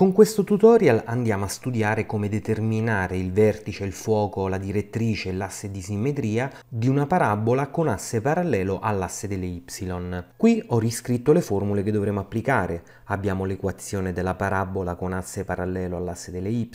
Con questo tutorial andiamo a studiare come determinare il vertice, il fuoco, la direttrice e l'asse di simmetria di una parabola con asse parallelo all'asse delle y. Qui ho riscritto le formule che dovremo applicare. Abbiamo l'equazione della parabola con asse parallelo all'asse delle y,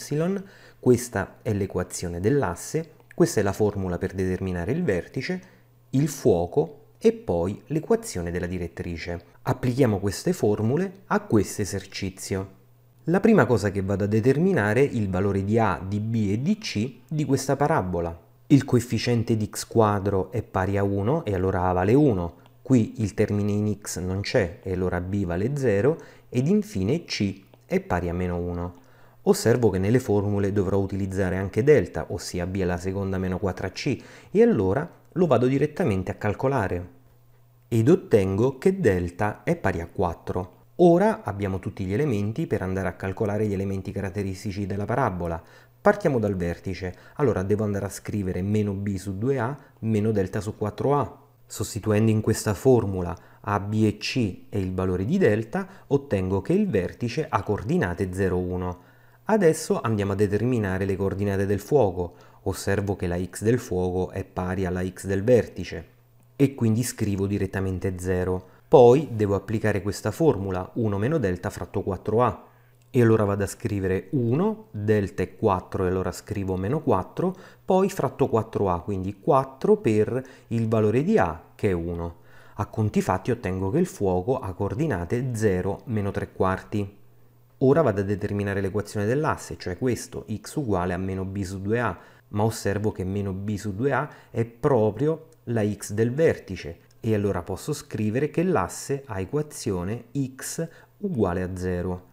questa è l'equazione dell'asse, questa è la formula per determinare il vertice, il fuoco e poi l'equazione della direttrice. Applichiamo queste formule a questo esercizio. La prima cosa che vado a determinare è il valore di A, di B e di C di questa parabola. Il coefficiente di x quadro è pari a 1 e allora A vale 1. Qui il termine in x non c'è e allora B vale 0 ed infine C è pari a meno 1. Osservo che nelle formule dovrò utilizzare anche delta, ossia B alla seconda meno 4C, e allora lo vado direttamente a calcolare. Ed ottengo che delta è pari a 4. Ora abbiamo tutti gli elementi per andare a calcolare gli elementi caratteristici della parabola. Partiamo dal vertice, allora devo andare a scrivere meno b su 2a meno delta su 4a. Sostituendo in questa formula a, b e c e il valore di delta, ottengo che il vertice ha coordinate 0, 1. Adesso andiamo a determinare le coordinate del fuoco. Osservo che la x del fuoco è pari alla x del vertice e quindi scrivo direttamente 0. Poi devo applicare questa formula 1 meno delta fratto 4a e allora vado a scrivere 1, delta è 4 e allora scrivo meno 4, poi fratto 4a, quindi 4 per il valore di a che è 1. A conti fatti ottengo che il fuoco ha coordinate 0 meno 3 quarti. Ora vado a determinare l'equazione dell'asse, cioè questo, x uguale a meno b su 2a, ma osservo che meno b su 2a è proprio la x del vertice, e allora posso scrivere che l'asse ha equazione x uguale a 0.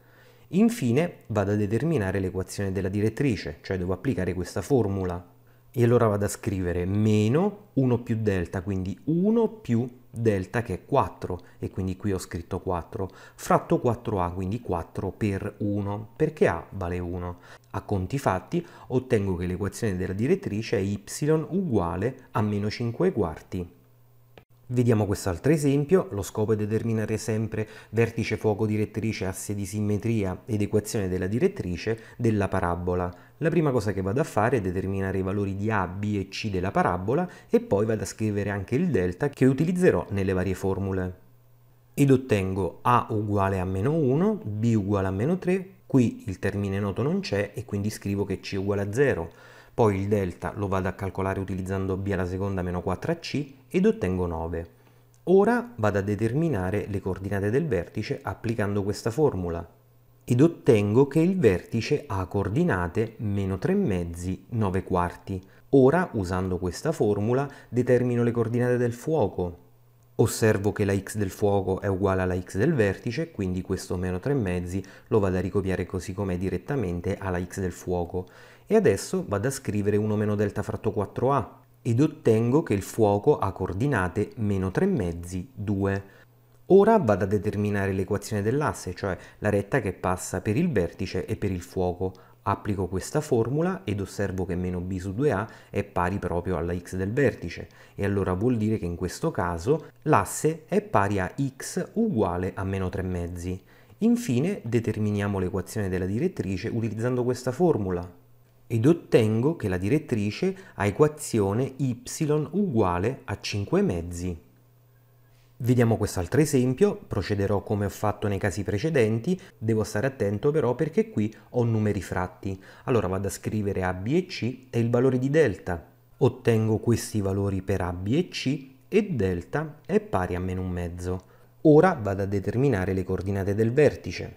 Infine vado a determinare l'equazione della direttrice, cioè devo applicare questa formula. E allora vado a scrivere meno 1 più delta, quindi 1 più delta che è 4, e quindi qui ho scritto 4, fratto 4a, quindi 4 per 1, perché a vale 1. A conti fatti ottengo che l'equazione della direttrice è y uguale a meno 5 quarti Vediamo quest'altro esempio, lo scopo è determinare sempre vertice fuoco direttrice asse di simmetria ed equazione della direttrice della parabola. La prima cosa che vado a fare è determinare i valori di A, B e C della parabola e poi vado a scrivere anche il delta che utilizzerò nelle varie formule. Ed ottengo A uguale a meno 1, B uguale a meno 3, qui il termine noto non c'è e quindi scrivo che C uguale a 0. Poi il delta lo vado a calcolare utilizzando B alla seconda meno 4 a C ed ottengo 9. Ora vado a determinare le coordinate del vertice applicando questa formula ed ottengo che il vertice ha coordinate meno 3 mezzi 9 quarti. Ora, usando questa formula, determino le coordinate del fuoco. Osservo che la x del fuoco è uguale alla x del vertice, quindi questo meno 3 mezzi lo vado a ricopiare così com'è direttamente alla x del fuoco. E adesso vado a scrivere 1 meno delta fratto 4a, ed ottengo che il fuoco ha coordinate meno 3 mezzi 2. Ora vado a determinare l'equazione dell'asse, cioè la retta che passa per il vertice e per il fuoco. Applico questa formula ed osservo che meno b su 2a è pari proprio alla x del vertice e allora vuol dire che in questo caso l'asse è pari a x uguale a meno 3 mezzi. Infine determiniamo l'equazione della direttrice utilizzando questa formula ed ottengo che la direttrice ha equazione y uguale a 5 mezzi. Vediamo quest'altro esempio, procederò come ho fatto nei casi precedenti, devo stare attento però perché qui ho numeri fratti. Allora vado a scrivere A, B e C e il valore di delta. Ottengo questi valori per A, B e C e delta è pari a meno un mezzo. Ora vado a determinare le coordinate del vertice.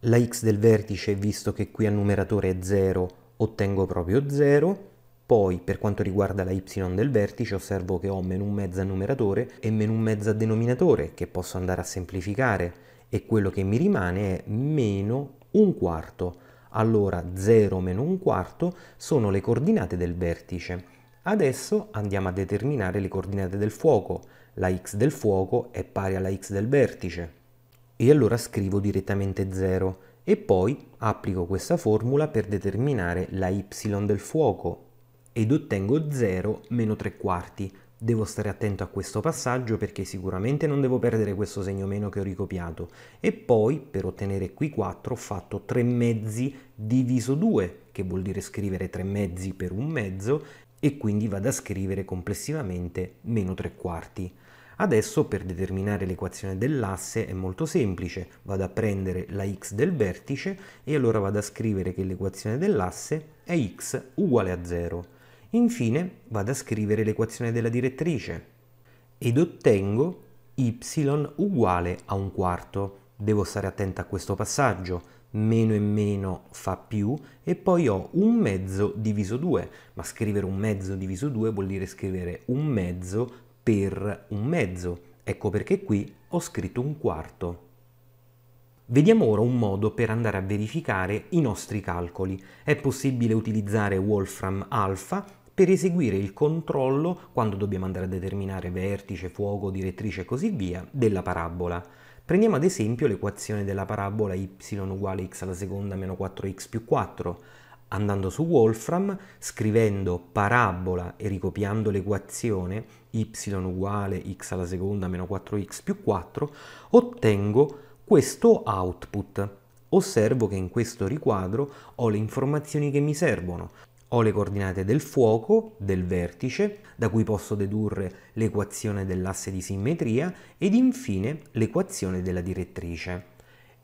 La x del vertice, visto che qui al numeratore è 0, ottengo proprio 0, poi per quanto riguarda la y del vertice osservo che ho meno un mezzo a numeratore e meno un mezzo a denominatore che posso andare a semplificare e quello che mi rimane è meno un quarto. Allora 0 meno un quarto sono le coordinate del vertice. Adesso andiamo a determinare le coordinate del fuoco. La x del fuoco è pari alla x del vertice. E allora scrivo direttamente 0 e poi applico questa formula per determinare la y del fuoco ed ottengo 0 meno 3 quarti. Devo stare attento a questo passaggio perché sicuramente non devo perdere questo segno meno che ho ricopiato. E poi per ottenere qui 4 ho fatto 3 mezzi diviso 2, che vuol dire scrivere 3 mezzi per un mezzo, e quindi vado a scrivere complessivamente meno 3 quarti. Adesso per determinare l'equazione dell'asse è molto semplice, vado a prendere la x del vertice e allora vado a scrivere che l'equazione dell'asse è x uguale a 0. Infine vado a scrivere l'equazione della direttrice ed ottengo y uguale a un quarto. Devo stare attento a questo passaggio, meno e meno fa più e poi ho un mezzo diviso 2, ma scrivere un mezzo diviso 2 vuol dire scrivere un mezzo per un mezzo. Ecco perché qui ho scritto un quarto. Vediamo ora un modo per andare a verificare i nostri calcoli. È possibile utilizzare Wolfram Alpha per eseguire il controllo quando dobbiamo andare a determinare vertice, fuoco, direttrice e così via della parabola. Prendiamo ad esempio l'equazione della parabola y uguale x alla seconda meno 4x più 4. Andando su Wolfram, scrivendo parabola e ricopiando l'equazione y uguale x alla seconda meno 4x più 4, ottengo questo output. Osservo che in questo riquadro ho le informazioni che mi servono. Ho le coordinate del fuoco, del vertice, da cui posso dedurre l'equazione dell'asse di simmetria ed infine l'equazione della direttrice.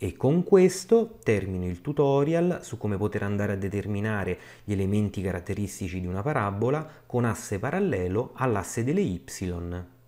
E con questo termino il tutorial su come poter andare a determinare gli elementi caratteristici di una parabola con asse parallelo all'asse delle y.